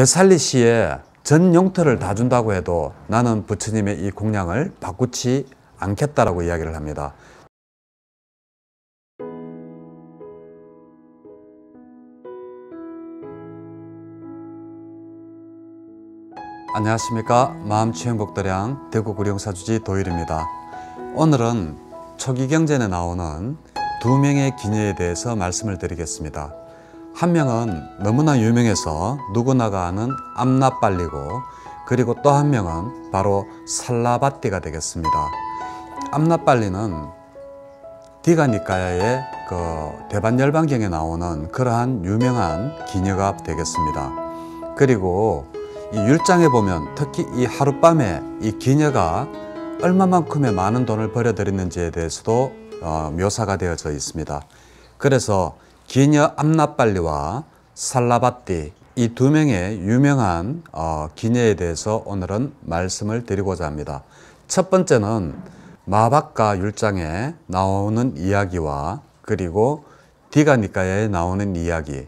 벳살리시에 전 영토를 다 준다고 해도 나는 부처님의 이 공양을 바꾸지 않겠다라고 이야기를 합니다. 안녕하십니까 마음취행복도량 대구구령사주지 도일입니다. 오늘은 초기경전에 나오는 두 명의 기녀에 대해서 말씀을 드리겠습니다. 한 명은 너무나 유명해서 누구나가 아는 암나빨리고 그리고 또 한 명은 바로 살라바띠가 되겠습니다. 암나빨리는 디가 니카야의 그 대반 열반경에 나오는 그러한 유명한 기녀가 되겠습니다. 그리고 이 율장에 보면 특히 이 하룻밤에 이 기녀가 얼마만큼의 많은 돈을 벌여들였는지에 대해서도 어, 묘사가 되어져 있습니다. 그래서 기녀 암나빨리와 살라바띠 이 두 명의 유명한 어, 기녀에 대해서 오늘은 말씀을 드리고자 합니다. 첫 번째는 마박가 율장에 나오는 이야기와 그리고 디가니까에 나오는 이야기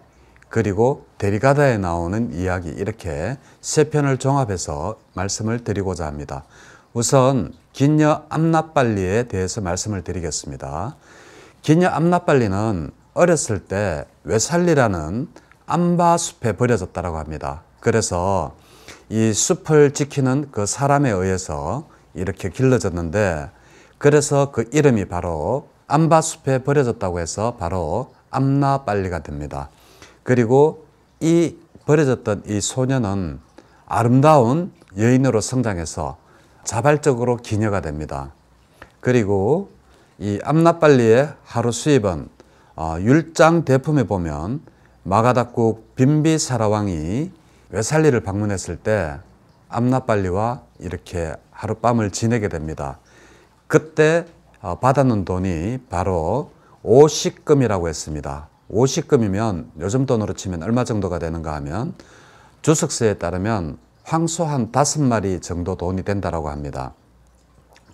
그리고 데리가다에 나오는 이야기 이렇게 세 편을 종합해서 말씀을 드리고자 합니다. 우선 긴녀 암나빨리에 대해서 말씀을 드리겠습니다. 긴녀 암나빨리는 어렸을 때 외살리라는 암바 숲에 버려졌다고 합니다. 그래서 이 숲을 지키는 그 사람에 의해서 이렇게 길러졌는데 그래서 그 이름이 바로 암바숲에 버려졌다고 해서 바로 암나빨리가 됩니다. 그리고 이 버려졌던 이소년은 아름다운 여인으로 성장해서 자발적으로 기녀가 됩니다. 그리고 이 암나빨리의 하루 수입은 아, 율장 대품에 보면 마가닥국 빈비사라왕이 외살리를 방문했을 때 암나빨리와 이렇게 하룻밤을 지내게 됩니다. 그때 어, 받았는 돈이 바로 오십금이라고 했습니다. 오십금이면 요즘 돈으로 치면 얼마 정도가 되는가 하면 주석서에 따르면 황소 한 다섯 마리 정도 돈이 된다고 합니다.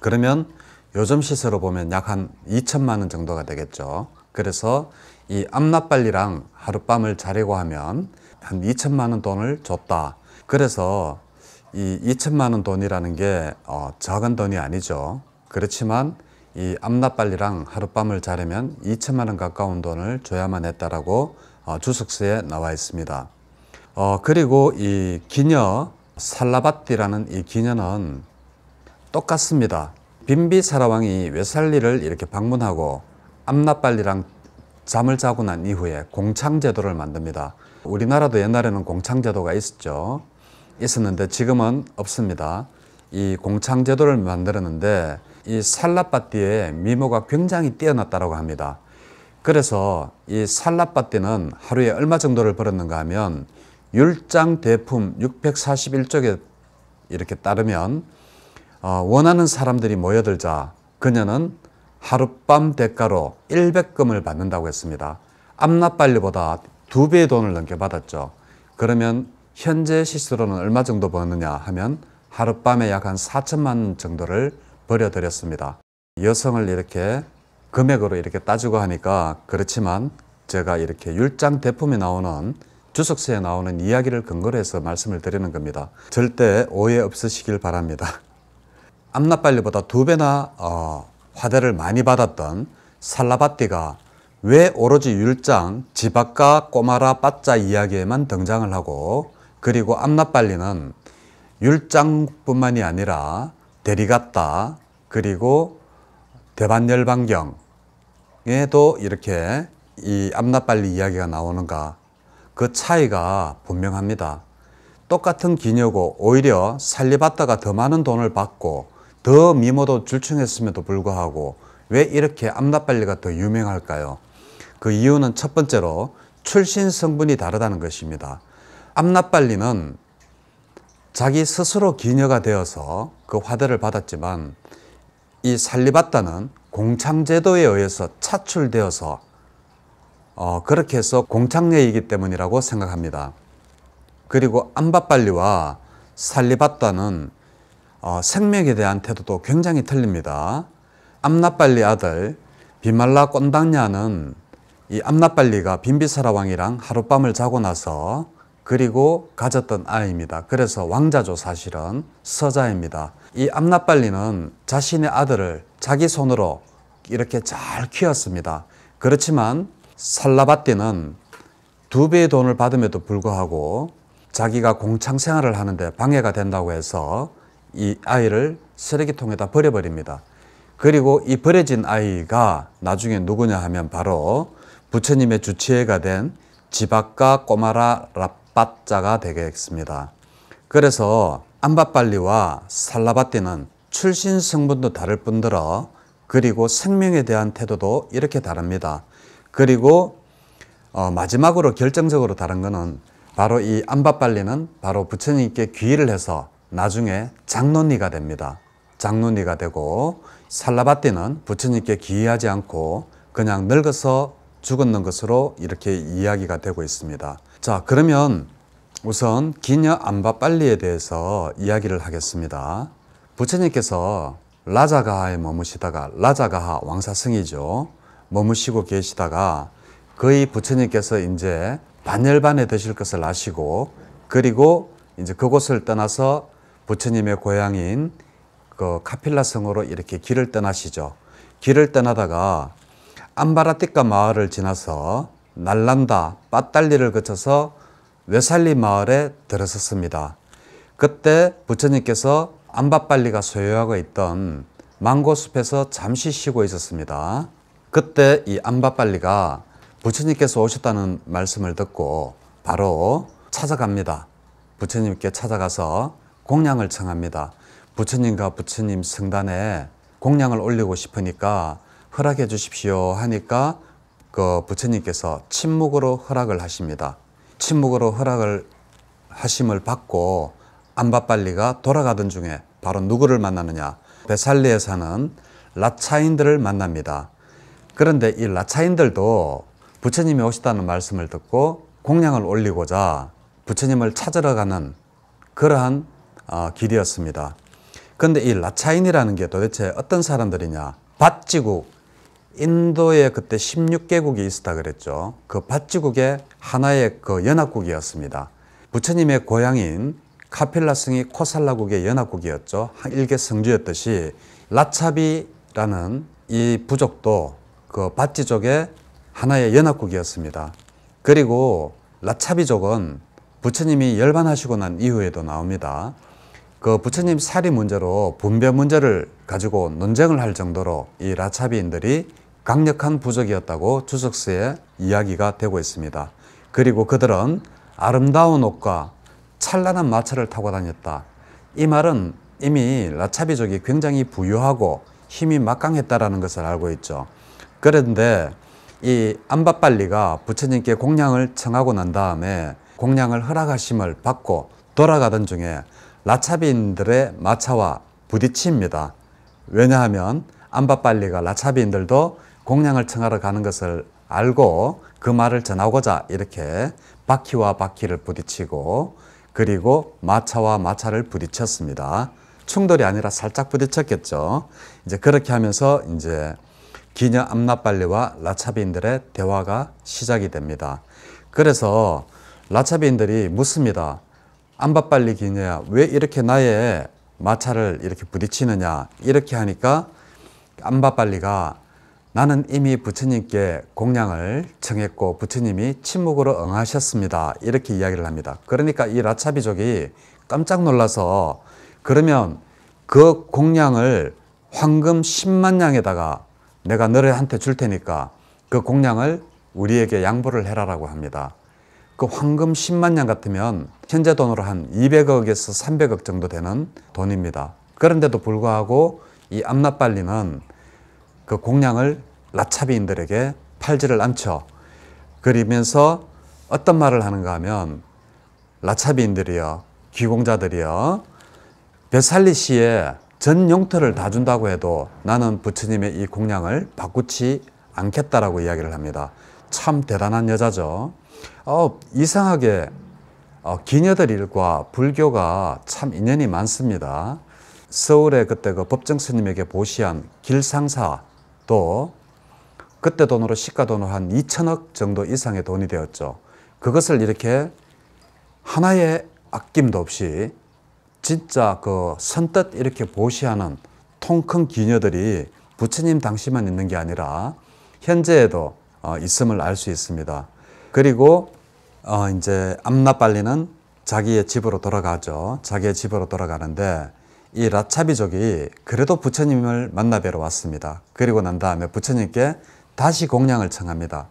그러면 요즘 시세로 보면 약 한 2천만 원 정도가 되겠죠. 그래서 이 암나빨리랑 하룻밤을 자려고 하면 한 2천만 원 돈을 줬다. 그래서 이 2천만 원 돈이라는 게 어, 적은 돈이 아니죠. 그렇지만 이 암나빨리랑 하룻밤을 자려면 2천만 원 가까운 돈을 줘야만 했다라고 어, 주석서에 나와 있습니다. 어, 그리고 이 기녀 살라바띠라는 이 기녀는 똑같습니다. 빈비 사라왕이 외살리를 이렇게 방문하고 암나빨리랑 잠을 자고 난 이후에 공창제도를 만듭니다. 우리나라도 옛날에는 공창제도가 있었죠. 있었는데 지금은 없습니다. 이 공창제도를 만들었는데 이 산라빠띠의 미모가 굉장히 뛰어났다고 합니다. 그래서 이 산라빠띠는 하루에 얼마 정도를 벌었는가 하면 율장 대품 641쪽에 이렇게 따르면 어, 원하는 사람들이 모여들자 그녀는 하룻밤 대가로 100금을 받는다고 했습니다. 암납발리보다 두 배의 돈을 넘게 받았죠. 그러면 현재 시세로는 얼마 정도 버느냐 하면 하룻밤에 약 한 4천만 정도를 벌여드렸습니다. 여성을 이렇게 금액으로 이렇게 따지고 하니까 그렇지만 제가 이렇게 율장 대품이 나오는 주석서에 나오는 이야기를 근거로 해서 말씀을 드리는 겁니다. 절대 오해 없으시길 바랍니다. 암납발리보다 두 배나 어, 화대를 많이 받았던 살라바티가 왜 오로지 율장, 지박과 꼬마라 빠짜 이야기에만 등장을 하고 그리고 암나빨리는 율장뿐만이 아니라 대리갔다 그리고 대반열반경에도 이렇게 이 암나빨리 이야기가 나오는가 그 차이가 분명합니다. 똑같은 기녀고 오히려 살리바타가 더 많은 돈을 받고 더 미모도 줄충했음에도 불구하고 왜 이렇게 암나빨리가 더 유명할까요? 그 이유는 첫 번째로 출신 성분이 다르다는 것입니다. 암나빨리는 자기 스스로 기녀가 되어서 그 화대를 받았지만 이 살리바타는 공창제도에 의해서 차출되어서 어, 그렇게 해서 공창녀이기 때문이라고 생각합니다. 그리고 암바빨리와 살리바타는 어, 생맥에 대한 태도도 굉장히 틀립니다. 암나빨리 아들 비말라 꼰당냐는 이 암나빨리가 빈비사라 왕이랑 하룻밤을 자고 나서 그리고 가졌던 아이입니다. 그래서 왕자죠 사실은 서자입니다. 이 암나빨리는 자신의 아들을 자기 손으로 이렇게 잘 키웠습니다. 그렇지만 살라바띠는 두 배의 돈을 받음에도 불구하고 자기가 공창 생활을 하는데 방해가 된다고 해서 이 아이를 쓰레기통에다 버려버립니다. 그리고 이 버려진 아이가 나중에 누구냐 하면 바로 부처님의 주치의가 된 지박가 꼬마라 라빠짜가 되겠습니다. 그래서 암바빨리와 살라바띠는 출신 성분도 다를 뿐더러 그리고 생명에 대한 태도도 이렇게 다릅니다. 그리고 어 마지막으로 결정적으로 다른 것은 바로 이 암바빨리는 바로 부처님께 귀의를 해서 나중에 장논니가 됩니다. 장논니가 되고 살라바띠는 부처님께 기이하지 않고 그냥 늙어서 죽었는 것으로 이렇게 이야기가 되고 있습니다. 자, 그러면 우선 기녀 안바 빨리에 대해서 이야기를 하겠습니다. 부처님께서 라자가하에 머무시다가 라자가하 왕사승이죠. 머무시고 계시다가 거의 부처님께서 이제 반열반에 드실 것을 아시고 그리고 이제 그곳을 떠나서 부처님의 고향인 그 카필라 성으로 이렇게 길을 떠나시죠. 길을 떠나다가 암바라티카 마을을 지나서 날란다 빠딸리를 거쳐서 외살리 마을에 들어섰습니다. 그때 부처님께서 암바빨리가 소유하고 있던 망고숲에서 잠시 쉬고 있었습니다. 그때 이 암바빨리가 부처님께서 오셨다는 말씀을 듣고 바로 찾아갑니다. 부처님께 찾아가서 공양을 청합니다. 부처님과 부처님 성단에 공양을 올리고 싶으니까 허락해 주십시오 하니까 그 부처님께서 침묵으로 허락을 하십니다. 침묵으로 허락을 하심을 받고 안바빨리가 돌아가던 중에 바로 누구를 만나느냐 베살리에 사는 라차인들을 만납니다. 그런데 이 라차인들도 부처님이 오시다는 말씀을 듣고 공양을 올리고자 부처님을 찾으러 가는 그러한 아, 길이었습니다. 그런데 이 라차인이라는 게 도대체 어떤 사람들이냐? 밭지국, 인도에 그때 16개국이 있었다 그랬죠. 그 밭지국의 하나의 그 연합국이었습니다. 부처님의 고향인 카필라성이 코살라국의 연합국이었죠. 일개 성주였듯이 라차비라는 이 부족도 그 바티족의 하나의 연합국이었습니다. 그리고 라차비족은 부처님이 열반하시고 난 이후에도 나옵니다. 그 부처님 사리 문제로 분별 문제를 가지고 논쟁을 할 정도로 이 라차비인들이 강력한 부족이었다고 주석스의 이야기가 되고 있습니다. 그리고 그들은 아름다운 옷과 찬란한 마차를 타고 다녔다. 이 말은 이미 라차비족이 굉장히 부유하고 힘이 막강했다라는 것을 알고 있죠. 그런데 이 안바빨리가 부처님께 공양을 청하고 난 다음에 공양을 허락하심을 받고 돌아가던 중에 라차비인들의 마차와 부딪힙니다. 왜냐하면 안바빨리가 라차비인들도 공양을 청하러 가는 것을 알고 그 말을 전하고자 이렇게 바퀴와 바퀴를 부딪히고 그리고 마차와 마차를 부딪혔습니다. 충돌이 아니라 살짝 부딪혔겠죠. 이제 그렇게 하면서 이제 기녀 암나빨리와 라차비인들의 대화가 시작이 됩니다. 그래서 라차비인들이 묻습니다. 안바빨리 기냐왜 이렇게 나의 마찰을 이렇게 부딪히느냐 이렇게 하니까 안바빨리가 나는 이미 부처님께 공양을 청했고 부처님이 침묵으로 응하셨습니다. 이렇게 이야기를 합니다. 그러니까 이 라차비족이 깜짝 놀라서 그러면 그 공양을 황금 10만 양에다가 내가 너희한테 줄 테니까 그 공양을 우리에게 양보를 해라라고 합니다. 그 황금 10만 냥 같으면 현재 돈으로 한 200억에서 300억 정도 되는 돈입니다. 그런데도 불구하고 이 암나빨리는 그 공양을 라차비인들에게 팔지를 않죠. 그러면서 어떤 말을 하는가 하면 라차비인들이여 귀공자들이여 베살리시에 전 영토를 다 준다고 해도 나는 부처님의 이 공양을 바꾸지 않겠다라고 이야기를 합니다. 참 대단한 여자죠. 어, 이상하게 어, 기녀들과 일 불교가 참 인연이 많습니다. 서울에 그때 그 법정 스님에게 보시한 길상사도 그때 돈으로 시가 돈으로 한 2천억 정도 이상의 돈이 되었죠. 그것을 이렇게 하나의 아낌도 없이 진짜 그 선뜻 이렇게 보시하는 통 큰 기녀들이 부처님 당시만 있는 게 아니라 현재에도 어, 있음을 알 수 있습니다. 그리고 어 이제 암나빨리는 자기의 집으로 돌아가죠. 자기의 집으로 돌아가는데 이 라차비족이 그래도 부처님을 만나뵈러 왔습니다. 그리고 난 다음에 부처님께 다시 공양을 청합니다.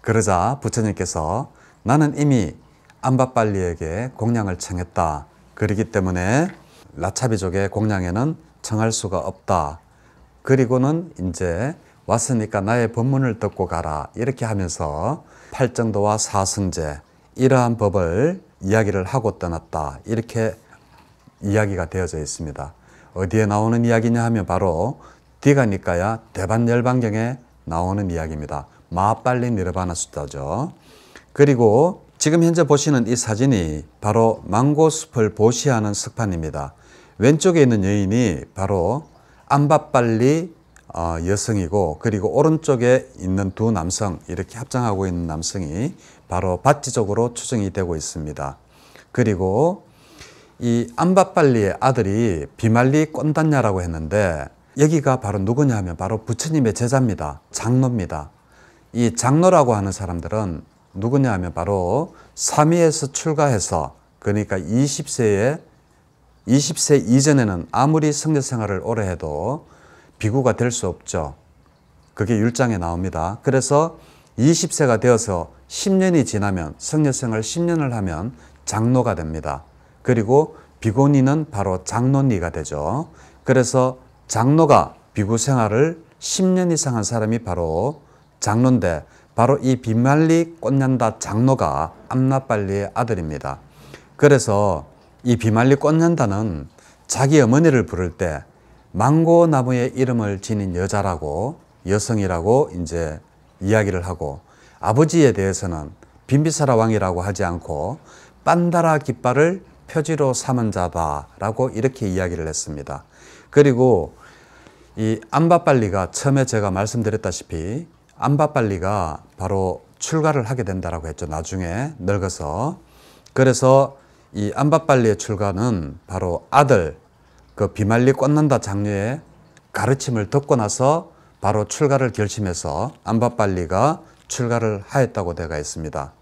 그러자 부처님께서 나는 이미 암바빨리에게 공양을 청했다. 그러기 때문에 라차비족의 공양에는 청할 수가 없다. 그리고는 이제 왔으니까 나의 법문을 듣고 가라. 이렇게 하면서 팔정도와 사승제 이러한 법을 이야기를 하고 떠났다. 이렇게 이야기가 되어져 있습니다. 어디에 나오는 이야기냐 하면 바로 디가니까야 대반 열반경에 나오는 이야기입니다. 마빨리 니르바나 숫자죠. 그리고 지금 현재 보시는 이 사진이 바로 망고숲을 보시하는 습판입니다 왼쪽에 있는 여인이 바로 암바빨리 아, 여성이고 그리고 오른쪽에 있는 두 남성 이렇게 합장하고 있는 남성이 바로 바지적으로 추정이 되고 있습니다. 그리고 이 안바빨리의 아들이 비말리 꼰단냐라고 했는데 여기가 바로 누구냐 하면 바로 부처님의 제자입니다. 장로입니다. 이 장로라고 하는 사람들은 누구냐 하면 바로 삼위에서 출가해서 그러니까 20세에 20세 이전에는 아무리 성녀 생활을 오래 해도 비구가 될 수 없죠. 그게 율장에 나옵니다. 그래서 20세가 되어서 10년이 지나면 성녀생활 10년을 하면 장로가 됩니다. 그리고 비고니는 바로 장로니가 되죠. 그래서 장로가 비구 생활을 10년 이상 한 사람이 바로 장로인데 바로 이 비말리 꽃년다 장로가 암나빨리의 아들입니다. 그래서 이 비말리 꽃년다는 자기 어머니를 부를 때 망고 나무의 이름을 지닌 여자라고 여성이라고 이제 이야기를 하고 아버지에 대해서는 빈비사라 왕이라고 하지 않고 빤다라 깃발을 표지로 삼은 자다라고 이렇게 이야기를 했습니다. 그리고 이 암바빨리가 처음에 제가 말씀드렸다시피 암바빨리가 바로 출가를 하게 된다라고 했죠. 나중에 늙어서. 그래서 이 암바빨리의 출가는 바로 아들 그 비말리 꽃는다 장려의 가르침을 듣고 나서 바로 출가를 결심해서 안바빨리가 출가를 하였다고 되어 있습니다.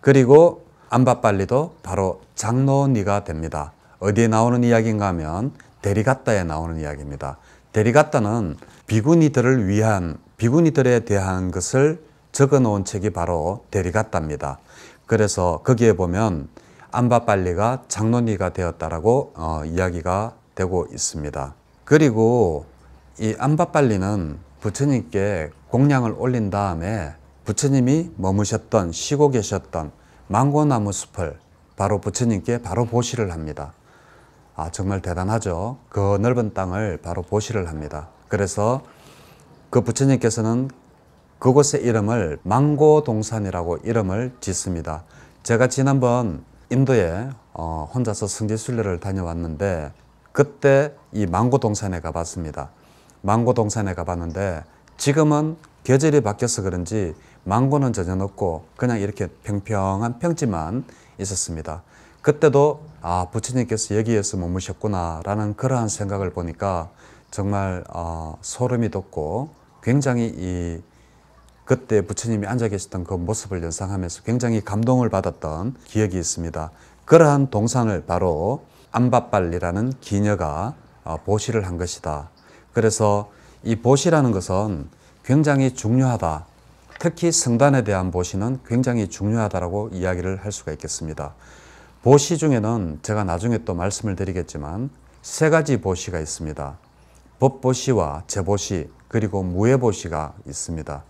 그리고 안바빨리도 바로 장로니가 됩니다. 어디에 나오는 이야기인가 하면 데리갔다에 나오는 이야기입니다. 데리갔다는 비구니들을 위한 비구니들에 대한 것을 적어 놓은 책이 바로 데리갔답니다. 그래서 거기에 보면 안바빨리가 장로니가 되었다라고 어, 이야기가 되고 있습니다. 그리고 이 안바빨리는 부처님께 공양을 올린 다음에 부처님이 머무셨던 쉬고 계셨던 망고나무 숲을 바로 부처님께 바로 보시를 합니다. 아 정말 대단하죠. 그 넓은 땅을 바로 보시를 합니다. 그래서 그 부처님께서는 그곳의 이름을 망고동산이라고 이름을 짓습니다. 제가 지난번 인도에 어, 혼자서 승지순례를 다녀왔는데 그때 이 망고동산에 가봤습니다. 망고동산에 가봤는데 지금은 계절이 바뀌어서 그런지 망고는 전혀 없고 그냥 이렇게 평평한 평지만 있었습니다. 그때도 아 부처님께서 여기에서 머무셨구나 라는 그러한 생각을 보니까 정말 어, 소름이 돋고 굉장히 이 그때 부처님이 앉아 계셨던 그 모습을 연상하면서 굉장히 감동을 받았던 기억이 있습니다. 그러한 동산을 바로 암밥빨리라는 기녀가 어, 보시를 한 것이다. 그래서 이 보시라는 것은 굉장히 중요하다. 특히 성단에 대한 보시는 굉장히 중요하다라고 이야기를 할 수가 있겠습니다. 보시 중에는 제가 나중에 또 말씀을 드리겠지만 세 가지 보시가 있습니다. 법보시와 제보시 그리고 무예보시가 있습니다.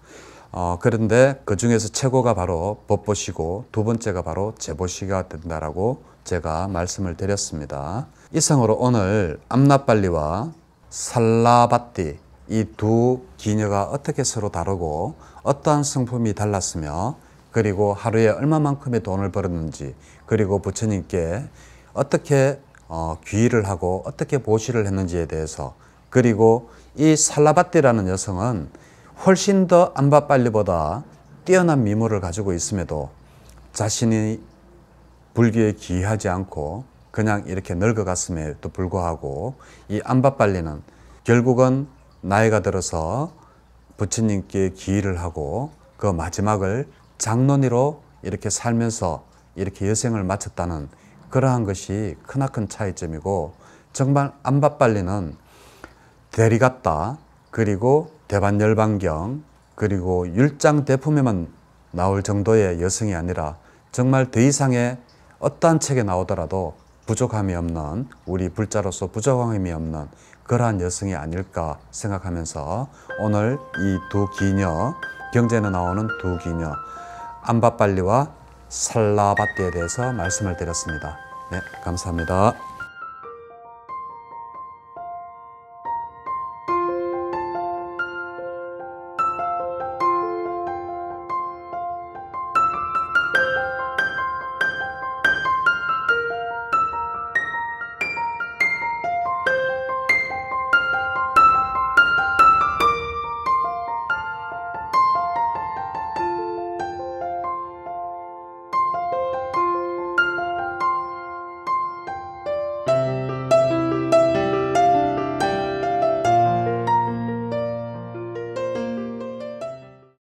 어, 그런데 그 중에서 최고가 바로 법보시고 두 번째가 바로 제보시가 된다라고 제가 말씀을 드렸습니다. 이상으로 오늘 암나빨리와 살라바띠 이 두 기녀가 어떻게 서로 다르고 어떠한 성품이 달랐으며 그리고 하루에 얼마만큼의 돈을 벌었는지 그리고 부처님께 어떻게 어, 귀의를 하고 어떻게 보시를 했는지에 대해서 그리고 이 살라바띠라는 여성은 훨씬 더 암바빨리보다 뛰어난 미모를 가지고 있음에도 자신이 불교에 기이하지 않고 그냥 이렇게 늙어갔음에도 불구하고 이 안밭빨리는 결국은 나이가 들어서 부처님께 기일을 하고 그 마지막을 장론이로 이렇게 살면서 이렇게 여생을 마쳤다는 그러한 것이 크나큰 차이점이고 정말 안밭빨리는 대리갔다 그리고 대반열반경 그리고 율장 대품에만 나올 정도의 여성이 아니라 정말 더 이상의 어떠한 책에 나오더라도 부족함이 없는 우리 불자로서 부족함이 없는 그러한 여성이 아닐까 생각하면서 오늘 이 두 기녀 경제에 나오는 두 기녀 안바빨리와 살라바띠에 대해서 말씀을 드렸습니다. 네, 감사합니다.